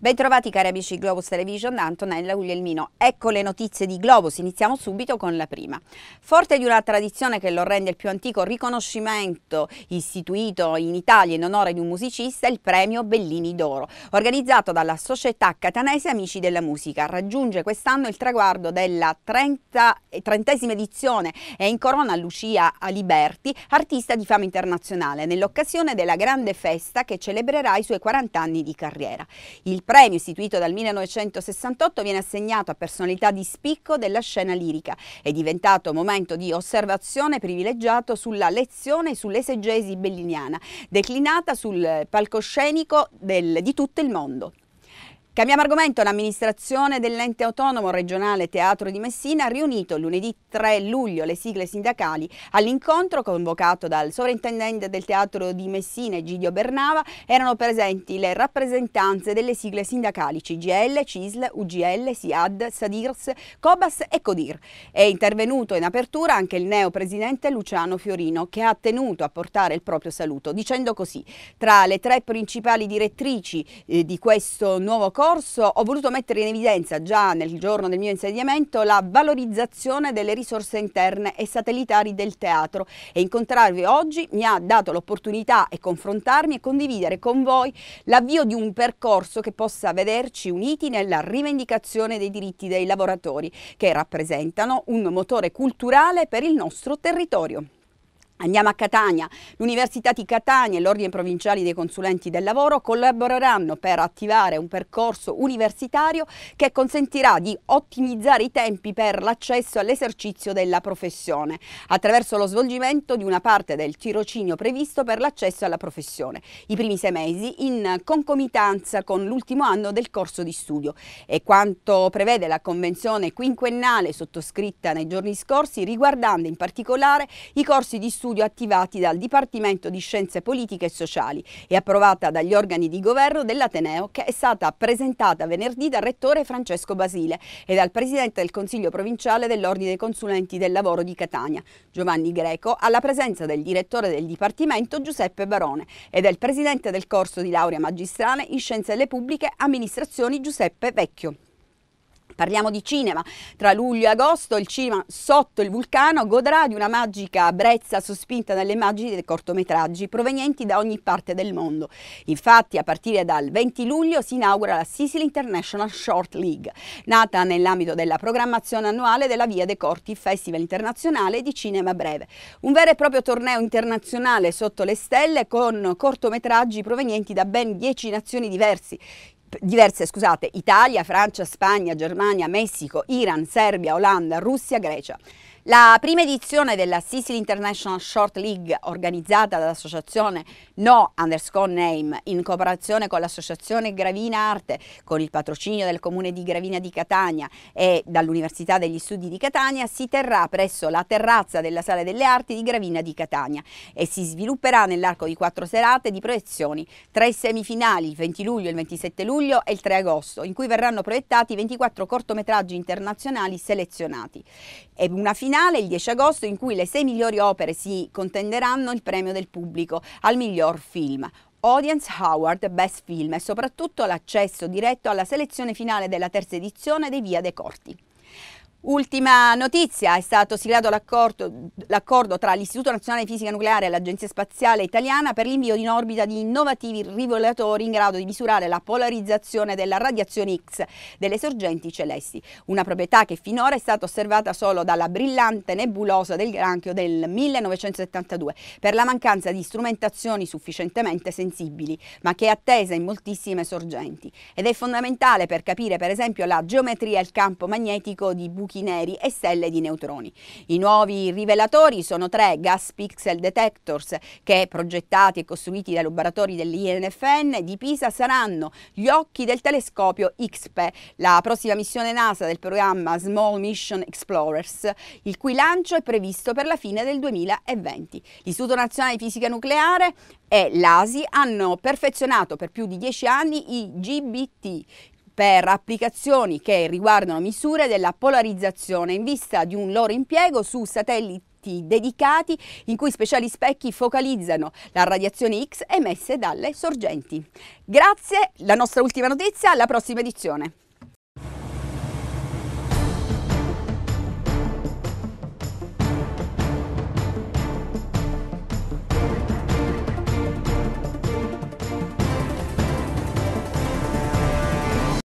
Bentrovati cari amici di Globus Television, da Antonella Guglielmino. Ecco le notizie di Globus, iniziamo subito con la prima. Forte di una tradizione che lo rende il più antico riconoscimento istituito in Italia in onore di un musicista, il premio Bellini d'Oro, organizzato dalla società catanese Amici della Musica. Raggiunge quest'anno il traguardo della 30, 30esima edizione e incorona Lucia Aliberti, artista di fama internazionale, nell'occasione della grande festa che celebrerà i suoi 40 anni di carriera. Il premio istituito dal 1968 viene assegnato a personalità di spicco della scena lirica. È diventato momento di osservazione privilegiato sulla lezione sull'esegesi belliniana, declinata sul palcoscenico del, di tutto il mondo. Cambiamo argomento, l'amministrazione dell'ente autonomo regionale Teatro di Messina ha riunito lunedì 3 luglio le sigle sindacali all'incontro convocato dal sovrintendente del Teatro di Messina Egidio Bernava erano presenti le rappresentanze delle sigle sindacali CGL, CISL, UGL, SIAD, SADIRS, COBAS e CODIR. È intervenuto in apertura anche il neo presidente Luciano Fiorino che ha tenuto a portare il proprio saluto dicendo così tra le tre principali direttrici eh, di questo nuovo corso corso ho voluto mettere in evidenza già nel giorno del mio insediamento la valorizzazione delle risorse interne e satellitari del teatro e incontrarvi oggi mi ha dato l'opportunità e confrontarmi e condividere con voi l'avvio di un percorso che possa vederci uniti nella rivendicazione dei diritti dei lavoratori che rappresentano un motore culturale per il nostro territorio. Andiamo a Catania. L'Università di Catania e l'Ordine Provinciali dei Consulenti del Lavoro collaboreranno per attivare un percorso universitario che consentirà di ottimizzare i tempi per l'accesso all'esercizio della professione attraverso lo svolgimento di una parte del tirocinio previsto per l'accesso alla professione, i primi sei mesi in concomitanza con l'ultimo anno del corso di studio. E quanto prevede la convenzione quinquennale sottoscritta nei giorni scorsi riguardando in particolare i corsi di studio studio attivati dal Dipartimento di Scienze Politiche e Sociali e approvata dagli organi di governo dell'Ateneo che è stata presentata venerdì dal rettore Francesco Basile e dal presidente del Consiglio provinciale dell'Ordine dei Consulenti del Lavoro di Catania, Giovanni Greco, alla presenza del direttore del Dipartimento Giuseppe Barone e del presidente del corso di laurea magistrale in Scienze delle Pubbliche Amministrazioni Giuseppe Vecchio. Parliamo di cinema. Tra luglio e agosto il cinema sotto il vulcano godrà di una magica brezza sospinta dalle immagini dei cortometraggi provenienti da ogni parte del mondo. Infatti a partire dal 20 luglio si inaugura la Sicily International Short League, nata nell'ambito della programmazione annuale della Via dei Corti Festival Internazionale di Cinema Breve. Un vero e proprio torneo internazionale sotto le stelle con cortometraggi provenienti da ben 10 nazioni diversi diverse, scusate, Italia, Francia, Spagna, Germania, Messico, Iran, Serbia, Olanda, Russia, Grecia. La prima edizione della Sicily International Short League organizzata dall'associazione No Underscore Name in cooperazione con l'associazione Gravina Arte, con il patrocinio del comune di Gravina di Catania e dall'Università degli Studi di Catania si terrà presso la terrazza della Sala delle Arti di Gravina di Catania e si svilupperà nell'arco di quattro serate di proiezioni, tre semifinali il 20 luglio, il 27 luglio e il 3 agosto, in cui verranno proiettati 24 cortometraggi internazionali selezionati e una finale finale il 10 agosto in cui le sei migliori opere si contenderanno il premio del pubblico al miglior film. Audience Howard Best Film e soprattutto l'accesso diretto alla selezione finale della terza edizione dei Via dei Corti. Ultima notizia, è stato siglato l'accordo tra l'Istituto Nazionale di Fisica Nucleare e l'Agenzia Spaziale Italiana per l'invio in orbita di innovativi rivelatori in grado di misurare la polarizzazione della radiazione X delle sorgenti celesti, una proprietà che finora è stata osservata solo dalla brillante nebulosa del granchio del 1972 per la mancanza di strumentazioni sufficientemente sensibili, ma che è attesa in moltissime sorgenti. Ed è fondamentale per capire per esempio la geometria e il campo magnetico di buchi buchi neri e stelle di neutroni. I nuovi rivelatori sono tre gas pixel detectors che, progettati e costruiti dai laboratori dell'INFN di Pisa, saranno gli occhi del telescopio XPE, la prossima missione NASA del programma Small Mission Explorers, il cui lancio è previsto per la fine del 2020. L'Istituto Nazionale di Fisica Nucleare e l'ASI hanno perfezionato per più di dieci anni i GBT, per applicazioni che riguardano misure della polarizzazione in vista di un loro impiego su satelliti dedicati in cui speciali specchi focalizzano la radiazione X emesse dalle sorgenti. Grazie, la nostra ultima notizia, alla prossima edizione.